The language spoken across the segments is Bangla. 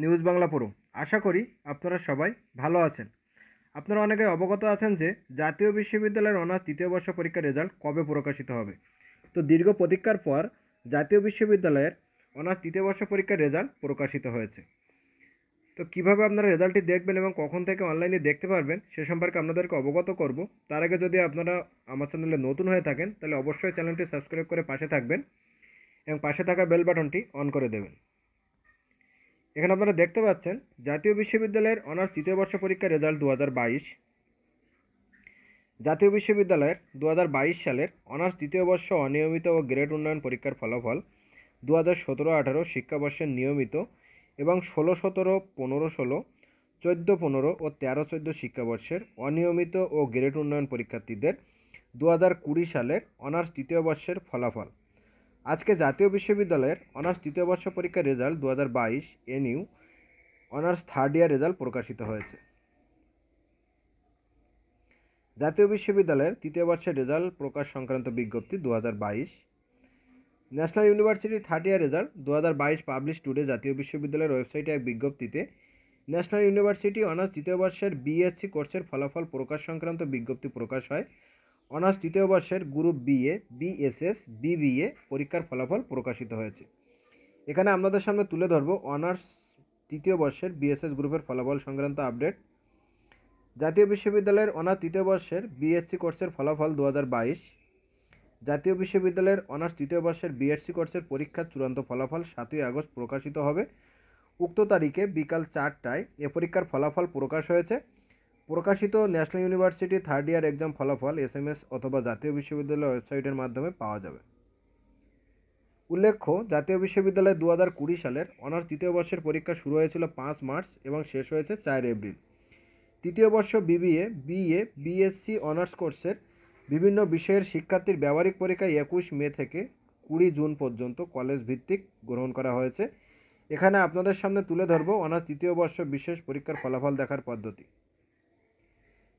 নিউজ বাংলা ফোরাম আশা করি আপনারা সবাই ভালো আছেন আপনারা অনেকে অবগত আছেন যে জাতীয় বিশ্ববিদ্যালয়ের অনার্স তৃতীয় বর্ষ পরীক্ষার রেজাল্ট কবে প্রকাশিত হবে তো দীর্ঘ প্রতীক্ষার পর জাতীয় বিশ্ববিদ্যালয়ের অনার্স তৃতীয় বর্ষ পরীক্ষার রেজাল্ট প্রকাশিত হয়েছে তো কিভাবে আপনারা রেজাল্টটি দেখবেন এবং কখন থেকে অনলাইনে দেখতে পারবেন সে সম্পর্কে আপনাদেরকে অবগত করব তার আগে যদি আপনারা আমার চ্যানেলে নতুন হয়ে থাকেন তাহলে অবশ্যই চ্যানেলটি সাবস্ক্রাইব করে পাশে থাকবেন এবং পাশে থাকা বেল বাটনটি অন করে দেবেন এখানে আপনারা দেখতে পাচ্ছেন জাতীয় বিশ্ববিদ্যালয়ের অনার্স তৃতীয় বর্ষ পরীক্ষার রেজাল্ট দু জাতীয় বিশ্ববিদ্যালয়ের দু সালের অনার্স তৃতীয় বর্ষ অনিয়মিত ও গ্রেড উন্নয়ন পরীক্ষার ফলাফল দু হাজার সতেরো আঠারো শিক্ষাবর্ষের নিয়মিত এবং ষোলো সতেরো পনেরো ষোলো চোদ্দো পনেরো ও তেরো চোদ্দ শিক্ষাবর্ষের অনিয়মিত ও গ্রেড উন্নয়ন পরীক্ষার্থীদের দু হাজার কুড়ি সালের অনার্স তৃতীয় বর্ষের ফলাফল আজকে জাতীয় বিশ্ববিদ্যালয়ের অনার্স দ্বিতীয় বর্ষ পরীক্ষার রেজাল্ট দু হাজার বাইশ NU honours third year result প্রকাশিত হয়েছে জাতীয় বিশ্ববিদ্যালয়ের তৃতীয় বর্ষের রেজাল্ট প্রকাশ সংক্রান্ত বিজ্ঞপ্তি দু হাজার বাইশ national university third year result দু হাজার বাইশ পাবলিশ টুডে জাতীয় বিশ্ববিদ্যালয়ের ওয়েবসাইটে এক বিজ্ঞপ্তিতে ন্যাশনাল ইউনিভার্সিটি অনার্স দ্বিতীয় বর্ষের বিএসসি কোর্সের ফলাফল প্রকাশ সংক্রান্ত বিজ্ঞপ্তি প্রকাশ হয় অনার্স তৃতীয় বর্ষের গ্রুপ বিএ বিএসএস বিবিএ পরীক্ষার ফলাফল প্রকাশিত হয়েছে এখানে আপনাদের সামনে তুলে ধরব অনার্স তৃতীয় বর্ষের বিএসএস গ্রুপের ফলাফল সংক্রান্ত আপডেট জাতীয় বিশ্ববিদ্যালয়ের অনার্স তৃতীয় বর্ষের বিএসসি কোর্সের ফলাফল দু জাতীয় বিশ্ববিদ্যালয়ের অনার্স তৃতীয় বর্ষের বিএসসি কোর্সের পরীক্ষার চূড়ান্ত ফলাফল সাতই আগস্ট প্রকাশিত হবে উক্ত তারিখে বিকাল চারটায় এ পরীক্ষার ফলাফল প্রকাশ হয়েছে প্রকাশিত national university third year exam ফলাফল এস এম এস অথবা জাতীয় বিশ্ববিদ্যালয় ওয়েবসাইটের মাধ্যমে পাওয়া যাবে উল্লেখ্য জাতীয় বিশ্ববিদ্যালয়ে দু হাজার কুড়ি সালের অনার্স তৃতীয় বর্ষের পরীক্ষা শুরু হয়েছিল পাঁচ মার্চ এবং শেষ হয়েছে চার এপ্রিল তৃতীয় বর্ষ বিবিএ বিএ বিএসসি অনার্স কোর্সের বিভিন্ন বিষয়ের শিক্ষার্থীর ব্যবহারিক পরীক্ষা একুশ মে থেকে কুড়ি জুন পর্যন্ত কলেজ ভিত্তিক গ্রহণ করা হয়েছে এখানে আপনাদের সামনে তুলে ধরব অনার্স তৃতীয় বর্ষ বিশেষ পরীক্ষার ফলাফল দেখার পদ্ধতি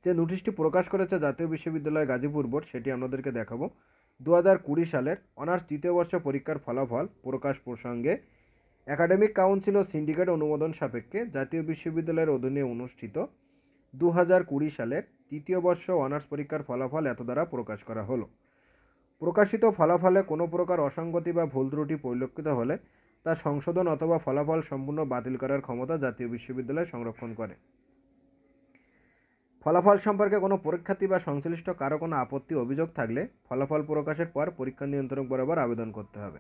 যে নোটিশটি প্রকাশ করেছে জাতীয় বিশ্ববিদ্যালয় গাজীপুর বোর্ড সেটি আপনাদেরকে দেখাবো দু কুড়ি সালের অনার্স তৃতীয় বর্ষ পরীক্ষার ফলাফল প্রকাশ প্রসঙ্গে একাডেমিক কাউন্সিল ও সিন্ডিকেট অনুমোদন সাপেক্ষে জাতীয় বিশ্ববিদ্যালয়ের অধীনে অনুষ্ঠিত দু কুড়ি সালের তৃতীয় বর্ষ অনার্স পরীক্ষার ফলাফল এত দ্বারা প্রকাশ করা হলো প্রকাশিত ফলাফলে কোনো প্রকার অসঙ্গতি বা ভুল ত্রুটি পরিলক্ষিত হলে তা সংশোধন অথবা ফলাফল সম্পূর্ণ বাতিল করার ক্ষমতা জাতীয় বিশ্ববিদ্যালয় সংরক্ষণ করে ফলাফল সম্পর্কে কোনো পরীক্ষার্থী বা সংশ্লিষ্ট কারো কোনো আপত্তি অভিযোগ থাকলে ফলাফল প্রকাশের পর পরীক্ষা নিয়ন্ত্রক বরাবর আবেদন করতে হবে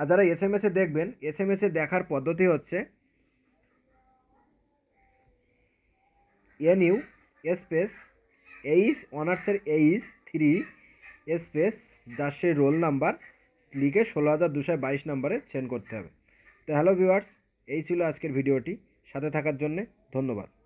আর যারা এস এম এসে দেখবেন এস এম এসে দেখার পদ্ধতি হচ্ছে এন ইউ স্পেস এইচ অনার্সের এইচ থ্রি স্পেস যার সেই রোল নাম্বার লিখে ষোলো হাজার দুশো বাইশ নম্বরে সেন্ড করতে হবে তো হ্যালো ভিউয়ার্স এই ছিল আজকের ভিডিওটি সাথে থাকার জন্যে ধন্যবাদ